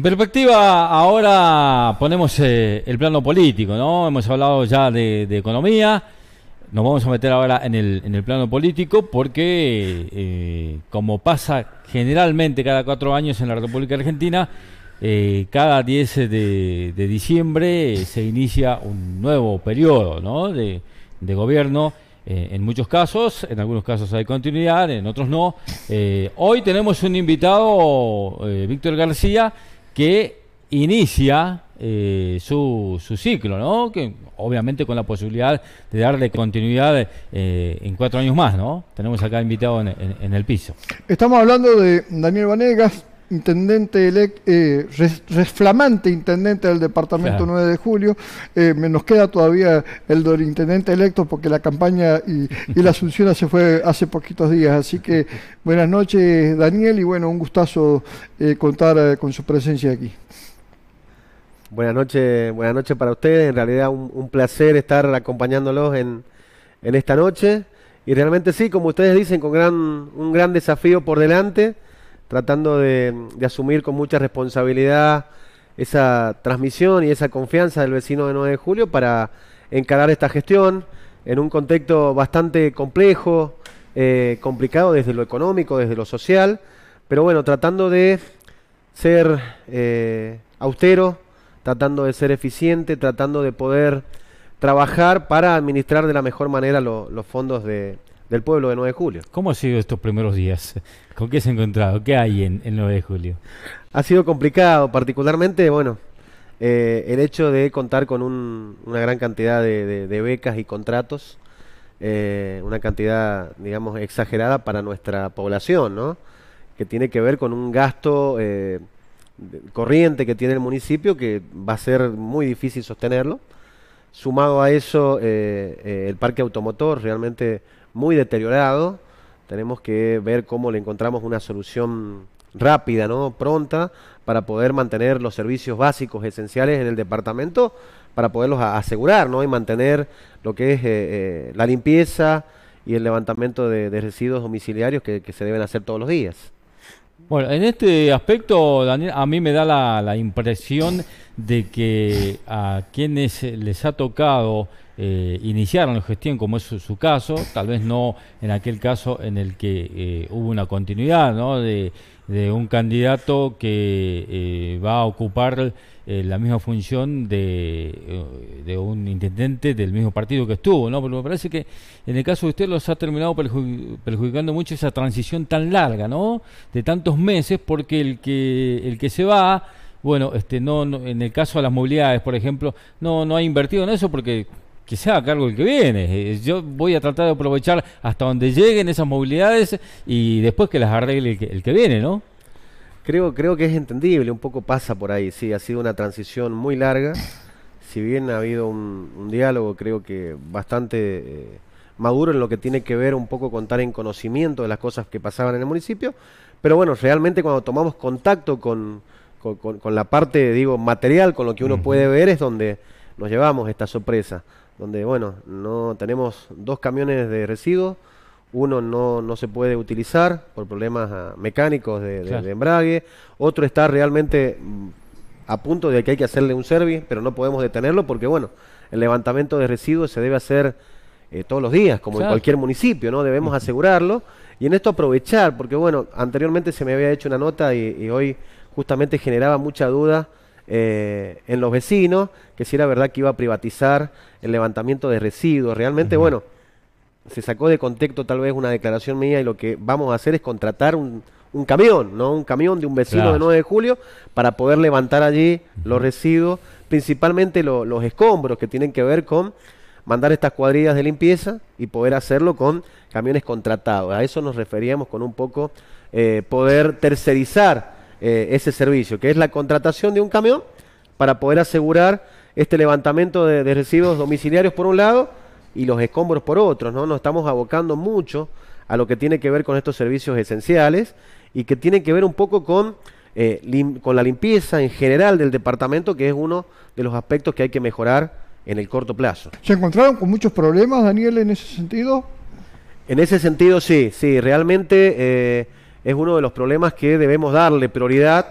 En perspectiva, ahora ponemos eh, el plano político, ¿no? Hemos hablado ya de, economía, nos vamos a meter ahora en el, en el plano político porque, eh, como pasa generalmente cada cuatro años en la República Argentina, eh, cada 10 de, diciembre se inicia un nuevo periodo de, gobierno en muchos casos, en algunos casos hay continuidad, en otros no. hoy tenemos un invitado, Víctor García, que inicia eh, su, ciclo, ¿no? Que obviamente con la posibilidad de darle continuidad eh, en cuatro años más, ¿no? Tenemos acá invitado en, en, el piso. Estamos hablando de Daniel Vanegas, intendente electo, eh, flamante intendente del departamento 9 de julio. Eh, me nos queda todavía el del intendente electo porque la campaña y, y la asunción se fue hace poquitos días. Así que buenas noches, Daniel, y bueno, un gustazo eh, contar eh, con su presencia aquí. Buenas noches, buenas noches para ustedes. En realidad, un, un placer estar acompañándolos en, en esta noche. Y realmente sí, como ustedes dicen, con gran, un gran desafío por delante tratando de, asumir con mucha responsabilidad esa transmisión y esa confianza del vecino de 9 de julio para encarar esta gestión en un contexto bastante complejo, eh, complicado desde lo económico, desde lo social, pero bueno, tratando de ser eh, austero, tratando de ser eficiente, tratando de poder trabajar para administrar de la mejor manera los fondos de, del pueblo de 9 de julio. ¿Cómo ha sido estos primeros días? ¿Con qué se ha encontrado? ¿Qué hay en el 9 de julio? Ha sido complicado, particularmente, bueno, eh, el hecho de contar con una gran cantidad de, becas y contratos, eh, una cantidad, digamos, exagerada para nuestra población, ¿no? Que tiene que ver con un gasto eh, corriente que tiene el municipio que va a ser muy difícil sostenerlo. Sumado a eso, el parque automotor realmente muy deteriorado. Tenemos que ver cómo le encontramos una solución rápida, ¿no? pronta, para poder mantener los servicios básicos esenciales en el departamento, para poderlos asegurar ¿no? y mantener lo que es eh, eh, la limpieza y el levantamiento de, residuos domiciliarios que, se deben hacer todos los días. Bueno, en este aspecto, Daniel, a mí me da la, la impresión de que a quienes les ha tocado eh, iniciaron la gestión, como es su, caso, tal vez no en aquel caso en el que eh, hubo una continuidad de, un candidato que eh, va a ocupar eh, la misma función de, un intendente del mismo partido que estuvo, ¿no? Pero me parece que en el caso de usted los ha terminado perjudicando mucho esa transición tan larga, ¿no? De tantos meses, porque el que, el que se va... Bueno, este, no, en el caso de las movilidades, por ejemplo, no, no ha invertido en eso porque que sea a cargo el que viene. Eh, yo voy a tratar de aprovechar hasta donde lleguen esas movilidades y después que las arregle el que, viene, ¿no? Creo, creo que es entendible, un poco pasa por ahí, sí, ha sido una transición muy larga, si bien ha habido un, diálogo creo que bastante eh, maduro en lo que tiene que ver un poco contar en conocimiento de las cosas que pasaban en el municipio, pero bueno, realmente cuando tomamos contacto con, la parte, digo, material, con lo que uno puede ver, es donde nos llevamos esta sorpresa donde bueno, no tenemos dos camiones de residuos, uno no, se puede utilizar por problemas ah, mecánicos de, embrague, otro está realmente mm, a punto de que hay que hacerle un service, pero no podemos detenerlo porque bueno, el levantamiento de residuos se debe hacer eh, todos los días, como en cualquier municipio, ¿no? Debemos asegurarlo y en esto aprovechar, porque bueno, anteriormente se me había hecho una nota y hoy justamente generaba mucha duda eh, en los vecinos, que si era verdad que iba a privatizar el levantamiento de residuos. Realmente, bueno, se sacó de contexto tal vez una declaración mía y lo que vamos a hacer es contratar un, un camión, ¿no? Un camión de un vecino de 9 de julio para poder levantar allí los residuos, principalmente los escombros que tienen que ver con mandar estas cuadrillas de limpieza y poder hacerlo con camiones contratados. A eso nos referíamos con un poco eh, poder tercerizar eh, ese servicio, que es la contratación de un camión para poder asegurar este levantamiento de, residuos domiciliarios por un lado y los escombros por otro, ¿no? Nos estamos abocando mucho a lo que tiene que ver con estos servicios esenciales y que tiene que ver un poco con, eh, con la limpieza en general del departamento, que es uno de los aspectos que hay que mejorar en el corto plazo. ¿Se encontraron con muchos problemas, Daniel, en ese sentido? En ese sentido, sí, sí, realmente eh, es uno de los problemas que debemos darle prioridad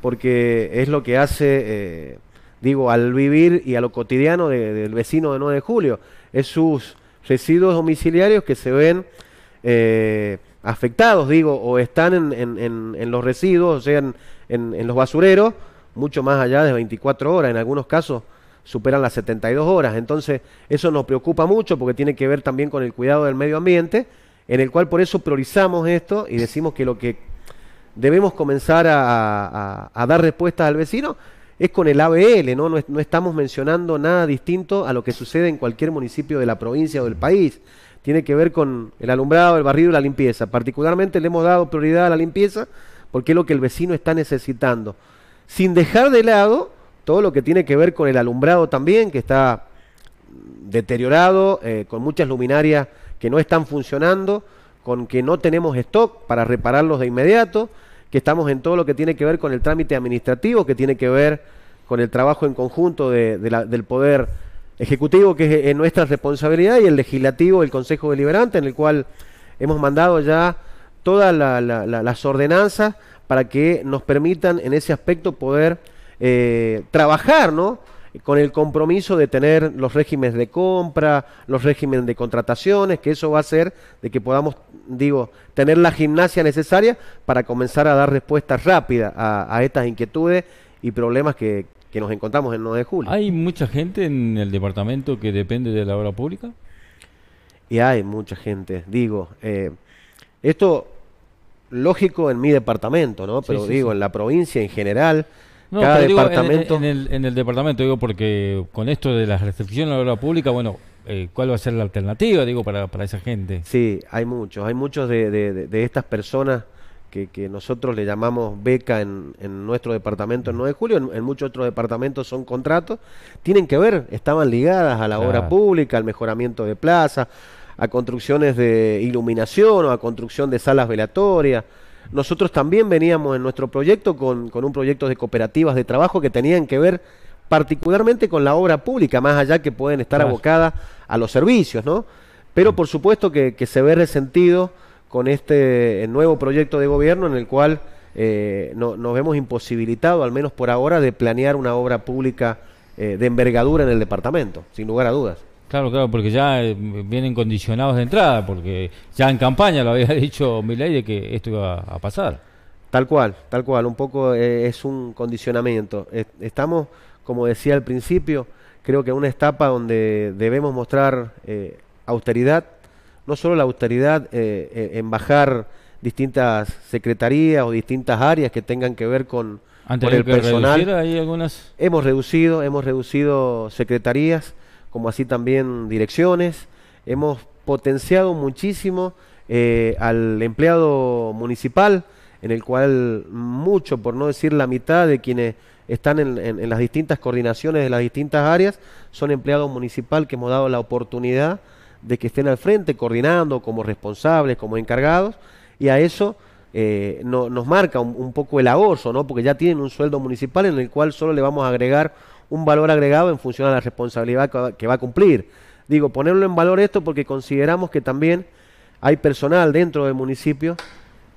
porque es lo que hace, eh, digo, al vivir y a lo cotidiano del vecino de 9 de julio. Es sus residuos domiciliarios que se ven eh, afectados, digo, o están en, en, en los residuos, o sea, en los basureros, mucho más allá de 24 horas, en algunos casos superan las 72 horas. Entonces, eso nos preocupa mucho porque tiene que ver también con el cuidado del medio ambiente en el cual por eso priorizamos esto y decimos que lo que debemos comenzar a, dar respuesta al vecino es con el ABL, ¿no? No, estamos mencionando nada distinto a lo que sucede en cualquier municipio de la provincia o del país. Tiene que ver con el alumbrado, el barrido y la limpieza. Particularmente le hemos dado prioridad a la limpieza porque es lo que el vecino está necesitando. Sin dejar de lado todo lo que tiene que ver con el alumbrado también, que está deteriorado, eh, con muchas luminarias que no están funcionando, con que no tenemos stock para repararlos de inmediato, que estamos en todo lo que tiene que ver con el trámite administrativo, que tiene que ver con el trabajo en conjunto del poder ejecutivo, que eh, es, nuestra responsabilidad, y el legislativo, el Consejo Deliberante, en el cual hemos mandado ya todas las ordenanzas para que nos permitan en ese aspecto poder eh, trabajar, ¿no? con el compromiso de tener los regímenes de compra, los regímenes de contrataciones, que eso va a hacer de que podamos, digo, tener la gimnasia necesaria para comenzar a dar respuestas rápidas a, estas inquietudes y problemas que, nos encontramos en 9 de julio. ¿Hay mucha gente en el departamento que depende de la obra pública? Y hay mucha gente, digo, eh, esto lógico en mi departamento, ¿no? Pero digo, en la provincia en general, en, el, departamento, digo, porque con esto de las restricciones a la obra pública, bueno, eh, ¿cuál va a ser la alternativa, digo, para, para esa gente? Sí, hay muchos, hay muchos de, estas personas que, nosotros le llamamos beca en, nuestro departamento en 9 de julio, en, muchos otros departamentos son contratos, tienen que ver, estaban ligadas a la obra pública, al mejoramiento de plazas, a construcciones de iluminación o a construcción de salas velatorias nosotros también veníamos en nuestro proyecto con, un proyecto de cooperativas de trabajo que tenían que ver particularmente con la obra pública, más allá que pueden estar abocadas a los servicios, ¿no? Pero por supuesto que, se ve resentido con este eh, nuevo proyecto de gobierno en el cual eh, nos vemos imposibilitado, al menos por ahora, de planear una obra pública eh, de envergadura en el departamento, sin lugar a dudas. Claro, claro, porque ya eh, vienen condicionados de entrada, porque ya en campaña lo había dicho Milei de que esto iba a pasar. Tal cual, tal cual, un poco eh, es un condicionamiento. Estamos, como decía al principio, creo que en una etapa donde debemos mostrar eh, austeridad, no solo la austeridad en bajar distintas secretarías o distintas áreas que tengan que ver con, el personal. ¿hay algunas? Hemos reducido, hemos reducido secretarías como así también direcciones. Hemos potenciado muchísimo eh, al empleado municipal, en el cual mucho, por no decir la mitad de quienes están en, las distintas coordinaciones de las distintas áreas, son empleados municipal que hemos dado la oportunidad de que estén al frente coordinando como responsables, como encargados, y a eso eh, nos marca un, poco el agoso, ¿no? porque ya tienen un sueldo municipal en el cual solo le vamos a agregar un valor agregado en función a la responsabilidad que va a cumplir. Digo, ponerlo en valor esto porque consideramos que también hay personal dentro del municipio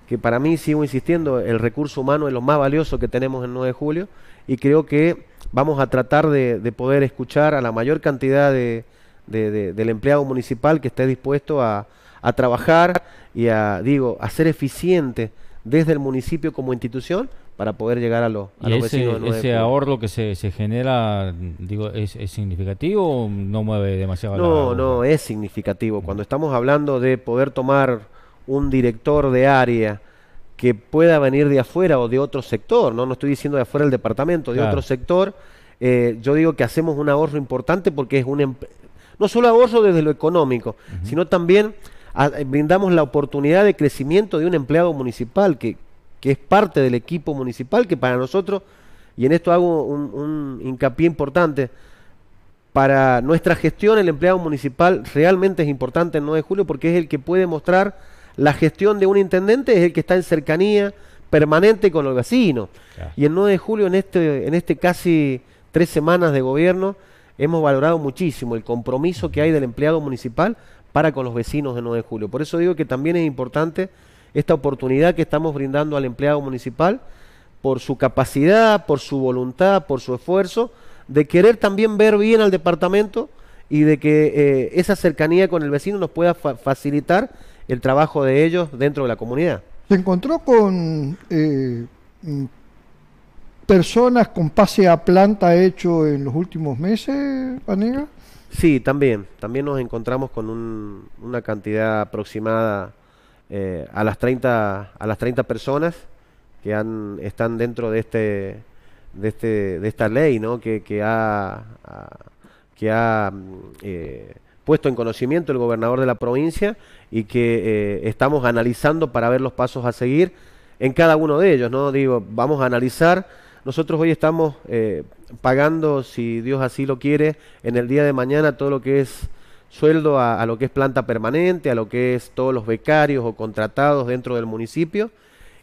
que para mí, sigo insistiendo, el recurso humano es lo más valioso que tenemos en 9 de julio y creo que vamos a tratar de, poder escuchar a la mayor cantidad de, de, del empleado municipal que esté dispuesto a, a trabajar y a, digo, a ser eficiente desde el municipio como institución para poder llegar a, lo, los vecinos. ese ahorro que se, genera, digo, ¿es, significativo o no mueve demasiado? No, no, es significativo. Cuando estamos hablando de poder tomar un director de área que pueda venir de afuera o de otro sector, no, estoy diciendo de afuera del departamento, de otro sector, eh, yo digo que hacemos un ahorro importante porque es un... No solo ahorro desde lo económico, sino también ah, brindamos la oportunidad de crecimiento de un empleado municipal que, que es parte del equipo municipal, que para nosotros, y en esto hago un, hincapié importante, para nuestra gestión el empleado municipal realmente es importante el 9 de julio porque es el que puede mostrar la gestión de un intendente, es el que está en cercanía permanente con los vecinos. Y el 9 de julio, en este, en este casi tres semanas de gobierno, hemos valorado muchísimo el compromiso que hay del empleado municipal para con los vecinos de 9 de julio. Por eso digo que también es importante esta oportunidad que estamos brindando al empleado municipal por su capacidad, por su voluntad, por su esfuerzo, de querer también ver bien al departamento y de que eh, esa cercanía con el vecino nos pueda facilitar el trabajo de ellos dentro de la comunidad. ¿Se encontró con eh, mm, personas con pase a planta hecho en los últimos meses, Panega? Sí, también. También nos encontramos con una cantidad aproximada eh, a, las 30, a las 30 personas que han, están dentro de, este, de, este, de esta ley ¿no? que, ha, que ha mm, eh, puesto en conocimiento el gobernador de la provincia y que eh, estamos analizando para ver los pasos a seguir en cada uno de ellos. ¿no? Digo, vamos a analizar. Nosotros hoy estamos pagando, si Dios así lo quiere, en el día de mañana todo lo que es sueldo a, lo que es planta permanente, a lo que es todos los becarios o contratados dentro del municipio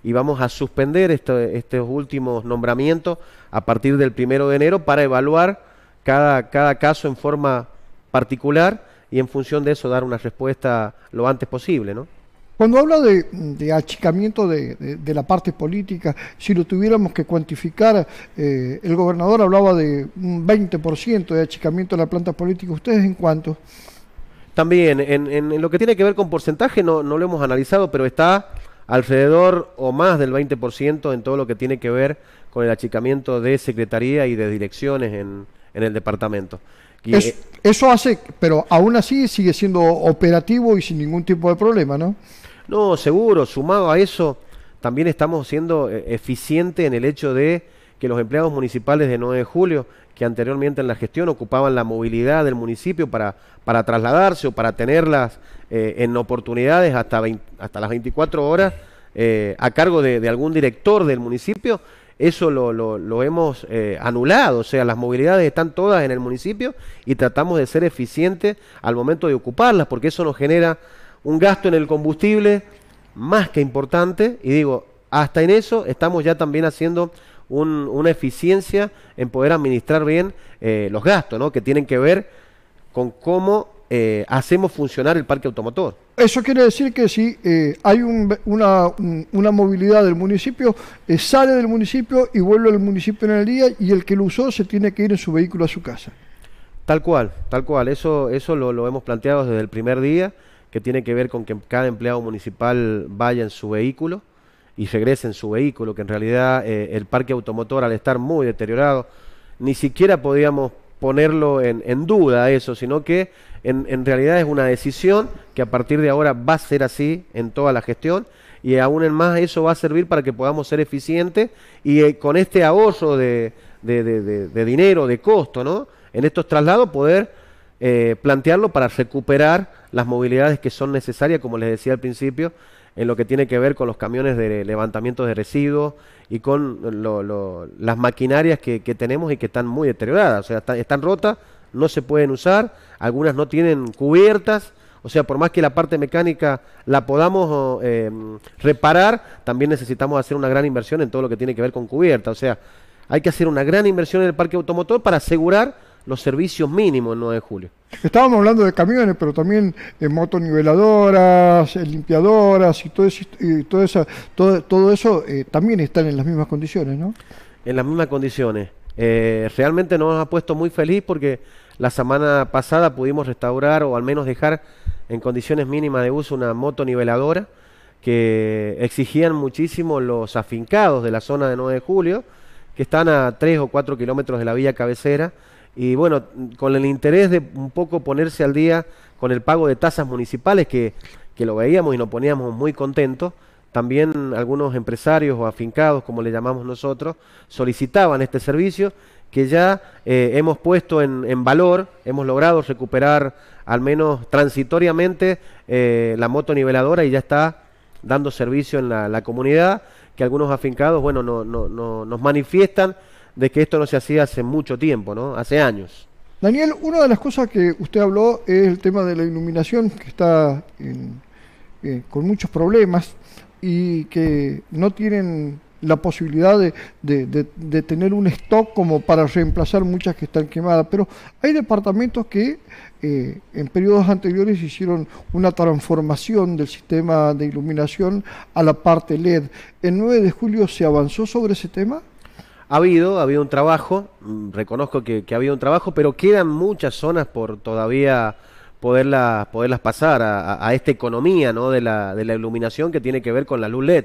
y vamos a suspender estos últimos nombramientos a partir del primero de enero para evaluar cada, cada caso en forma particular y en función de eso dar una respuesta lo antes posible, ¿no? Cuando habla de, achicamiento de, la parte política, si lo tuviéramos que cuantificar, eh, el gobernador hablaba de un 20% de achicamiento de la planta política. ¿Ustedes en cuánto? También, en, lo que tiene que ver con porcentaje, no, no lo hemos analizado, pero está alrededor o más del 20% en todo lo que tiene que ver con el achicamiento de secretaría y de direcciones en, en el departamento. Eh, eso hace, pero aún así sigue siendo operativo y sin ningún tipo de problema, ¿no? No, seguro, sumado a eso, también estamos siendo eh, eficientes en el hecho de que los empleados municipales de 9 de julio que anteriormente en la gestión ocupaban la movilidad del municipio para, para trasladarse o para tenerlas eh, en oportunidades hasta, hasta las 24 horas eh, a cargo de, algún director del municipio, eso lo, hemos eh, anulado, o sea, las movilidades están todas en el municipio y tratamos de ser eficientes al momento de ocuparlas, porque eso nos genera un gasto en el combustible más que importante, y digo, hasta en eso estamos ya también haciendo una eficiencia en poder administrar bien eh, los gastos, ¿no? Que tienen que ver con cómo eh, hacemos funcionar el parque automotor. Eso quiere decir que si eh, hay una, movilidad del municipio, sale del municipio y vuelve al municipio en el día y el que lo usó se tiene que ir en su vehículo a su casa. Tal cual, tal cual. Eso, eso lo hemos planteado desde el primer día, que tiene que ver con que cada empleado municipal vaya en su vehículo y regrese en su vehículo, que en realidad eh, el parque automotor al estar muy deteriorado, ni siquiera podíamos ponerlo en, duda eso, sino que en, realidad es una decisión que a partir de ahora va a ser así en toda la gestión y aún en más eso va a servir para que podamos ser eficientes y eh, con este ahorro de, dinero, de costo, ¿no? En estos traslados poder eh, plantearlo para recuperar las movilidades que son necesarias, como les decía al principio, en lo que tiene que ver con los camiones de levantamiento de residuos y con las maquinarias que, tenemos y que están muy deterioradas, o sea, están rotas, no se pueden usar, algunas no tienen cubiertas, o sea, por más que la parte mecánica la podamos eh, reparar, también necesitamos hacer una gran inversión en todo lo que tiene que ver con cubierta, o sea, hay que hacer una gran inversión en el parque automotor para asegurar los servicios mínimos en 9 de julio. Estábamos hablando de camiones, pero también de motoniveladoras, eh, limpiadoras y todo eso, y todo, todo, eso eh, también están en las mismas condiciones, ¿no? En las mismas condiciones. Eh, realmente nos ha puesto muy feliz porque la semana pasada pudimos restaurar o al menos dejar en condiciones mínimas de uso una motoniveladora que exigían muchísimo los afincados de la zona de 9 de julio, que están a 3 o 4 kilómetros de la vía cabecera y bueno, con el interés de un poco ponerse al día con el pago de tasas municipales que, lo veíamos y nos poníamos muy contentos, también algunos empresarios o afincados, como le llamamos nosotros, solicitaban este servicio que ya eh, hemos puesto en, valor, hemos logrado recuperar al menos transitoriamente eh, la moto niveladora y ya está dando servicio en la, la comunidad, que algunos afincados, bueno, no, no, nos manifiestan de que esto no se hacía hace mucho tiempo, ¿no? Hace años. Daniel, una de las cosas que usted habló es el tema de la iluminación, que está en, eh, con muchos problemas y que no tienen la posibilidad de, tener un stock como para reemplazar muchas que están quemadas. Pero hay departamentos que eh, en periodos anteriores hicieron una transformación del sistema de iluminación a la parte LED. ¿El 9 de julio se avanzó sobre ese tema? Ha habido, ha habido un trabajo, mm, reconozco que, ha habido un trabajo, pero quedan muchas zonas por todavía poderlas, pasar a, esta economía de, la, iluminación que tiene que ver con la luz LED.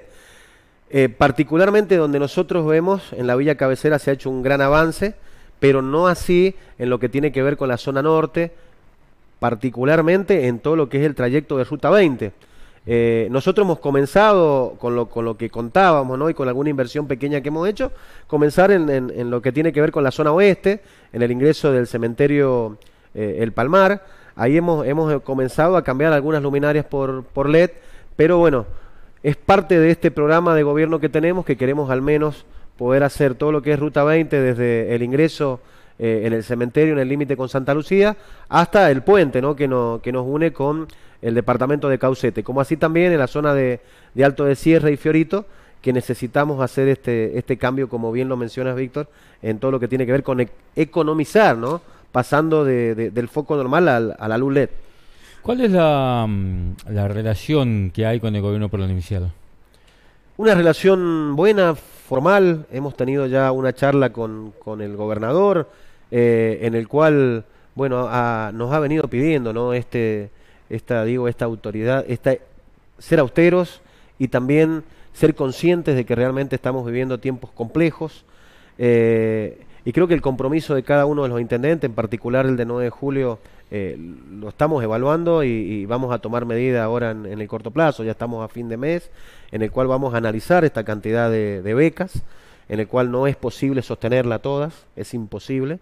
Eh, particularmente donde nosotros vemos, en la Villa Cabecera se ha hecho un gran avance, pero no así en lo que tiene que ver con la zona norte, particularmente en todo lo que es el trayecto de Ruta 20. Eh, nosotros hemos comenzado con lo, con lo que contábamos, ¿no? Y con alguna inversión pequeña que hemos hecho, comenzar en, lo que tiene que ver con la zona oeste, en el ingreso del cementerio eh, El Palmar. Ahí hemos, comenzado a cambiar algunas luminarias por, por LED, pero bueno, es parte de este programa de gobierno que tenemos que queremos al menos poder hacer todo lo que es Ruta 20 desde el ingreso eh, en el cementerio, en el límite con Santa Lucía, hasta el puente, ¿no? Que, que nos une con el departamento de Caucete, como así también en la zona de, Alto de Sierra y Fiorito, que necesitamos hacer este, este cambio, como bien lo mencionas, Víctor, en todo lo que tiene que ver con e-, economizar, ¿no? Pasando del foco normal al, a la luz ¿Cuál es mm, la, relación que hay con el gobierno provincial? Una relación buena, formal. Hemos tenido ya una charla con, el gobernador, eh, en el cual, bueno, nos ha venido pidiendo, ¿no? Este, esta, digo, esta autoridad, esta, ser austeros y también ser conscientes de que realmente estamos viviendo tiempos complejos. Eh, y creo que el compromiso de cada uno de los intendentes, en particular el de 9 de julio, eh, lo estamos evaluando y, vamos a tomar medidas ahora en, el corto plazo. Ya estamos a fin de mes, en el cual vamos a analizar esta cantidad de, de becas, en el cual no es posible sostenerla todas, es imposible.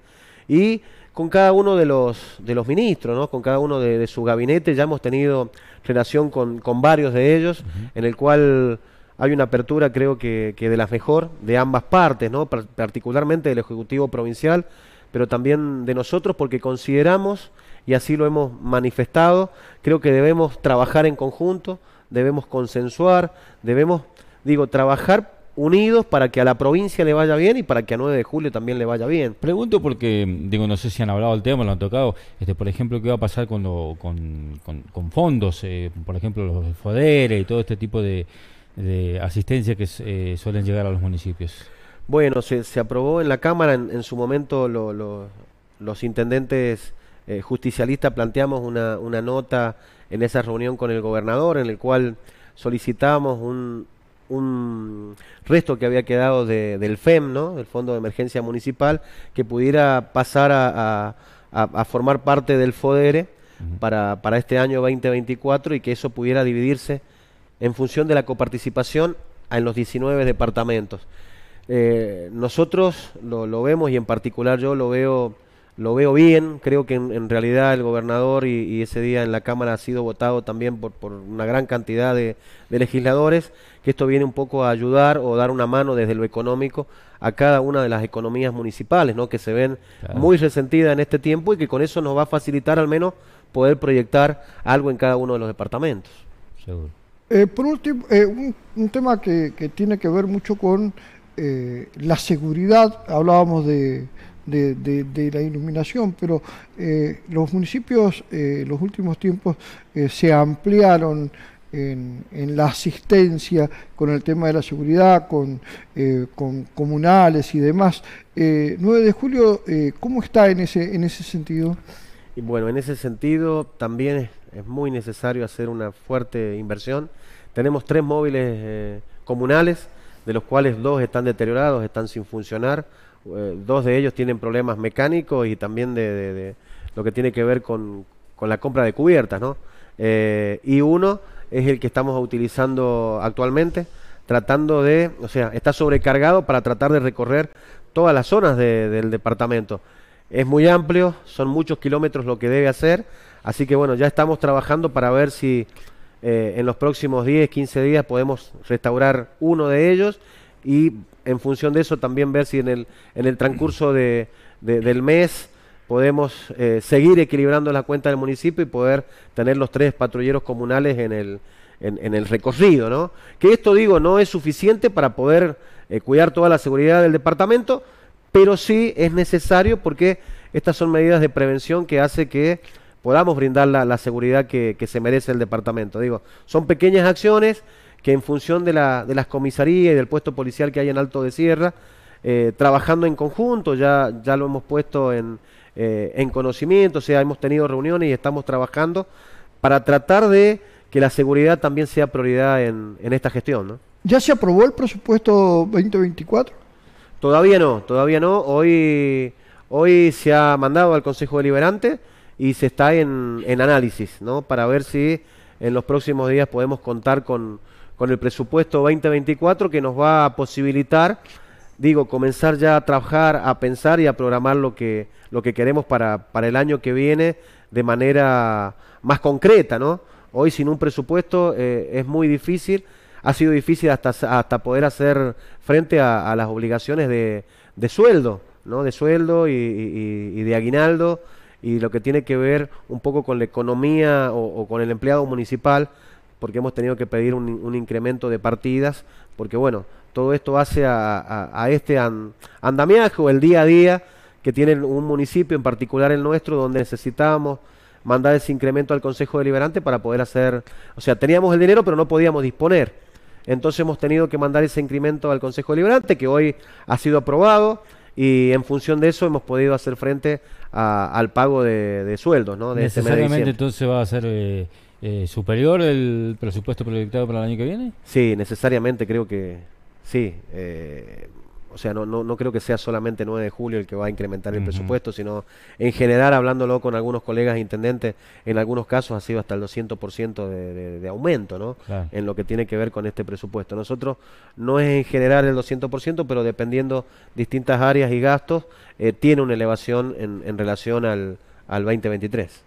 Y con cada uno de los, de los ministros, ¿no? con cada uno de, su gabinete. Ya hemos tenido relación con, con varios de ellos, en el cual hay una apertura, creo que, que, de las mejor, de ambas partes, ¿no? particularmente del Ejecutivo Provincial, pero también de nosotros, porque consideramos, y así lo hemos manifestado, creo que debemos trabajar en conjunto, debemos consensuar, debemos, digo, trabajar unidos para que a la provincia le vaya bien y para que a 9 de julio también le vaya bien. Pregunto porque, digo, no sé si han hablado del tema, lo han tocado, este, por ejemplo, qué va a pasar con, con, fondos, eh, por ejemplo, los FODERE y todo este tipo de, asistencia que eh, suelen llegar a los municipios. Bueno, se, aprobó en la Cámara, en, su momento los intendentes eh, justicialistas planteamos una, una nota en esa reunión con el gobernador en el cual solicitamos un, un resto que había quedado del FEM, ¿no? Fondo de Emergencia Municipal, que pudiera pasar a, formar parte del FODERE para, este año 2024 y que eso pudiera dividirse en función de la coparticipación en los 19 departamentos. Eh, nosotros lo, vemos y en particular yo lo veo lo veo bien, creo que en, realidad el gobernador y, ese día en la Cámara ha sido votado también por, por una gran cantidad de, legisladores, que esto viene un poco a ayudar o dar una mano desde lo económico a cada una de las economías municipales, ¿no? que se ven muy resentidas en este tiempo y que con eso nos va a facilitar al menos poder proyectar algo en cada uno de los departamentos. Eh, por último, eh, un, tema que, tiene que ver mucho con eh, la seguridad, hablábamos de de, la iluminación, pero eh, los municipios en eh, los últimos tiempos eh, se ampliaron en, en, la asistencia con el tema de la seguridad, con, con comunales y demás. 9 de julio, ¿cómo está en ese, en ese sentido? bueno, en ese sentido también es muy necesario hacer una fuerte inversión. Tenemos tres móviles comunales, de los cuales dos están deteriorados, están sin funcionar, eh, dos de ellos tienen problemas mecánicos y también de, lo que tiene que ver con, con la compra de cubiertas, ¿no? Eh, y uno es el que estamos utilizando actualmente, tratando de, o sea, está sobrecargado para tratar de recorrer todas las zonas del departamento. Es muy amplio, son muchos kilómetros lo que debe hacer, así que bueno, ya estamos trabajando para ver si eh, en los próximos 10, 15 días podemos restaurar uno de ellos y en función de eso también ver si en el, transcurso de, del mes podemos eh, seguir equilibrando la cuenta del municipio y poder tener los tres patrulleros comunales en el, recorrido, ¿no? Que esto, digo, no es suficiente para poder eh, cuidar toda la seguridad del departamento, pero sí es necesario porque estas son medidas de prevención que hace que podamos brindar la, la seguridad que, que se merece el departamento. Digo, son pequeñas acciones que en función de, la, de las comisarías y del puesto policial que hay en Alto de Sierra, eh, trabajando en conjunto, ya, ya lo hemos puesto en, eh, en conocimiento, o sea, hemos tenido reuniones y estamos trabajando para tratar de que la seguridad también sea prioridad en, en esta gestión. ¿Ya se aprobó el presupuesto 2024? Todavía no, todavía no. Hoy, hoy se ha mandado al Consejo Deliberante y se está en, en análisis, ¿no? Para ver si en los próximos días podemos contar con, con el presupuesto 2024 que nos va a posibilitar, digo, comenzar ya a trabajar, a pensar y a programar lo que, lo que queremos para, para el año que viene de manera más concreta, ¿no? Hoy sin un presupuesto eh, es muy difícil, ha sido difícil hasta, hasta poder hacer frente a, las obligaciones de, de, sueldo, ¿no? De sueldo y, de aguinaldo y lo que tiene que ver un poco con la economía o, o, con el empleado municipal porque hemos tenido que pedir un, incremento de partidas, porque bueno, todo esto hace a, este andamiaje o el día a día que tiene un municipio, en particular el nuestro, donde necesitábamos mandar ese incremento al Consejo Deliberante para poder hacer, o sea, teníamos el dinero pero no podíamos disponer. Entonces hemos tenido que mandar ese incremento al Consejo Deliberante, que hoy ha sido aprobado, y en función de eso hemos podido hacer frente al pago de, sueldos, ¿no? De este Necesariamente va a ser eh, eh, superior el presupuesto proyectado para el año que viene? Sí, necesariamente creo que sí. Eh, o sea, no, no, no, creo que sea solamente 9 de julio el que va a incrementar el presupuesto, sino en general, hablándolo con algunos colegas intendentes, en algunos casos ha sido hasta el 200% de, aumento, ¿no? En lo que tiene que ver con este presupuesto. Nosotros no es en general el 200%, pero dependiendo distintas áreas y gastos, eh, tiene una elevación en, en relación al, al 2023.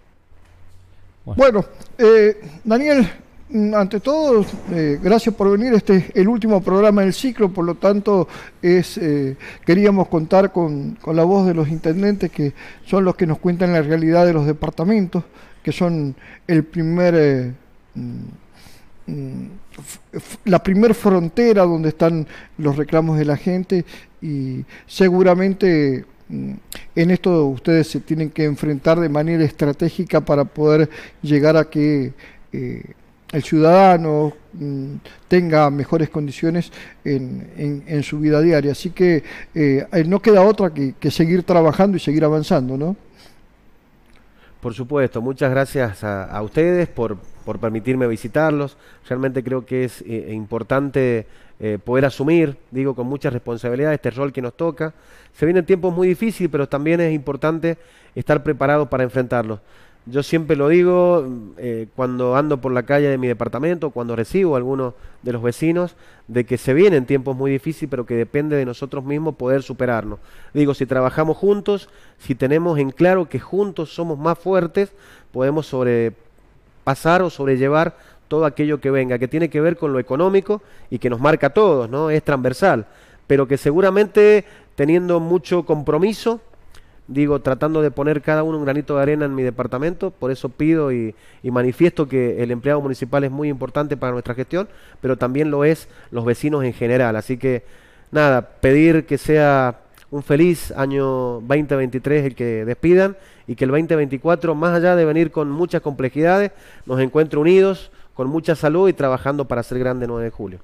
Bueno, eh, Daniel, mm, ante todo, eh, gracias por venir. Este es el último programa del ciclo, por lo tanto, es eh, queríamos contar con, la voz de los intendentes, que son los que nos cuentan la realidad de los departamentos, que son el primer mm, mm, la primer frontera donde están los reclamos de la gente y seguramente Mm, en esto ustedes se tienen que enfrentar de manera estratégica para poder llegar a que eh, el ciudadano mm, tenga mejores condiciones en, su vida diaria. Así que eh, no queda otra que, seguir trabajando y seguir avanzando, ¿no? Por supuesto, muchas gracias a, ustedes por, permitirme visitarlos. Realmente creo que es eh, importante eh, poder asumir, digo, con mucha responsabilidad este rol que nos toca. Se vienen tiempos muy difíciles, pero también es importante estar preparados para enfrentarlos. Yo siempre lo digo mm, eh, cuando ando por la calle de mi departamento, cuando recibo a algunos de los vecinos, de que se vienen tiempos muy difíciles, pero que depende de nosotros mismos poder superarnos. Digo, si trabajamos juntos, si tenemos en claro que juntos somos más fuertes, podemos sobrepasar o sobrellevar todo aquello que venga, que tiene que ver con lo económico y que nos marca a todos, ¿no? Es transversal, pero que seguramente teniendo mucho compromiso, digo, tratando de poner cada uno un granito de arena en mi departamento, por eso pido y, y, manifiesto que el empleado municipal es muy importante para nuestra gestión, pero también lo es los vecinos en general. Así que, nada, pedir que sea un feliz año 2023 el que despidan y que el 2024, más allá de venir con muchas complejidades, nos encuentre unidos con mucha salud y trabajando para ser grande 9 de julio.